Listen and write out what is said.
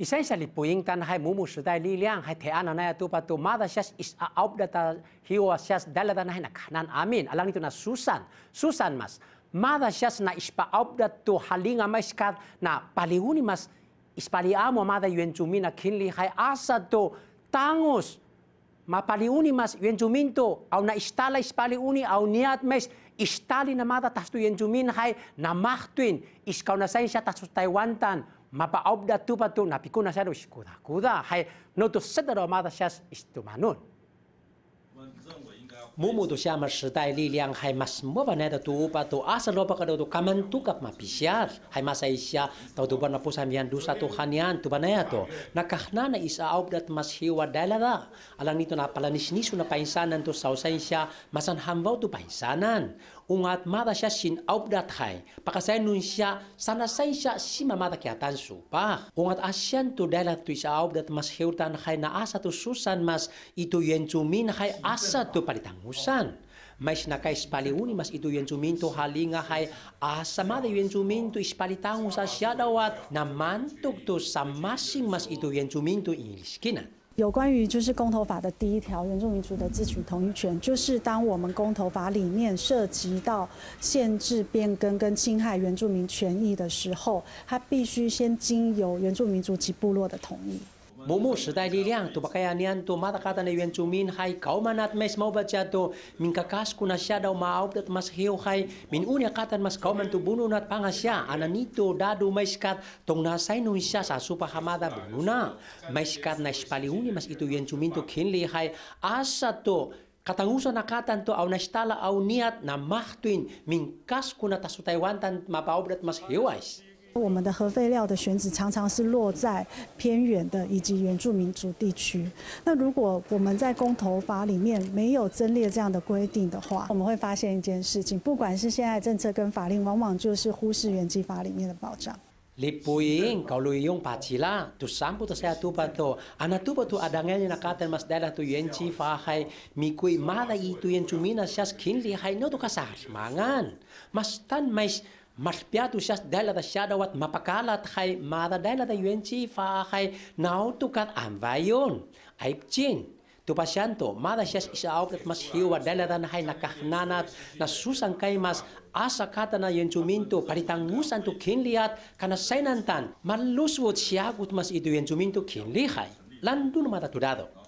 essentially puing tan hai mumu sudai li liang hai tean na tu patu is out data hiwa syas dalada na kanan amin alang itu na susan susan mas mada syas na ispa out halinga mas kat na paliuni mas pali amo mada yuen na kinli hai asa tu tangus ma mapaliuni mas yuen tu au na istala ispaliuni au niat mes istali na mada tu yuen hai na mahtuin iskau na sain syas tastu taiwantan mapaobda tupatu napi saru shikuda kuda kuda hai noto sedaro madashas istumanun mumu tu siama sedai liang hai mas mo ba neta tu upa tu asa lopa kada tu kaman tu kap ma pisiar hai masa isya tau tu bana pusam yan dusa tu hanian tu banaya to nakah nana na isa au dat mas hiwa dalada alang itu na palanis nisu na painsanan tu sausan siya masan hambau tu painsanan ungat mada siya sin au dat hai pakasay nun sana say siya si tan su pa ungat asyan tu dalat tu isa au dat mas tan hai na asa tu susan mas itu yen cumin hai asa tu palitang 有关于就是公投法的第一条，原住民族的自决同意权，就是当我们公投法里面涉及到限制、变更跟侵害原住民权益的时候，它必须先经由原住民族及部落的同意。Bumus dahil lilang to bakaya niyan to matakata na iyan chumin hai kauman at mes maubat siya to min kakasku mas heo hai. min unya katan mas kauman to buno na panga siya ananito dado kat tong nasay nun siya sa supa hamada bununa na ispaliuni mas itu iyan chumin tu kinli hai. asa tu, katangusan na katan to au nastala au niat na mahtuin min kas kuna tasu mapaobrat mas hiwais. 我们的核废料的选址常常是落在偏远的以及原住民族地区。那如果我们在公投法里面没有增列这样的规定的话，我们会发现一件事情：，不管是现在政策跟法令，往往就是忽视原住法里面的保障。你不一定考虑用白紙啦，都三步都寫到巴多，那巴多阿當年那刊登，mas dalal to 原住法，还咪可以馬來裔土原住民那隻權利，還 no 都卡殺，唔安，mas tan mas Maspia tu siya dahil da siya dawat mapakalat hay mada dela da yuenchi fa hay kay nautukat amvayon. Aipchin. pasyanto mada siya isaawk at mas hiwa dela da nahay nakahnanat na susang kay mas asa kata na yun suminto paritangusan to kinliat kanasainantan maluswot siya kut mas ito yun kinli hay Landun matatudado.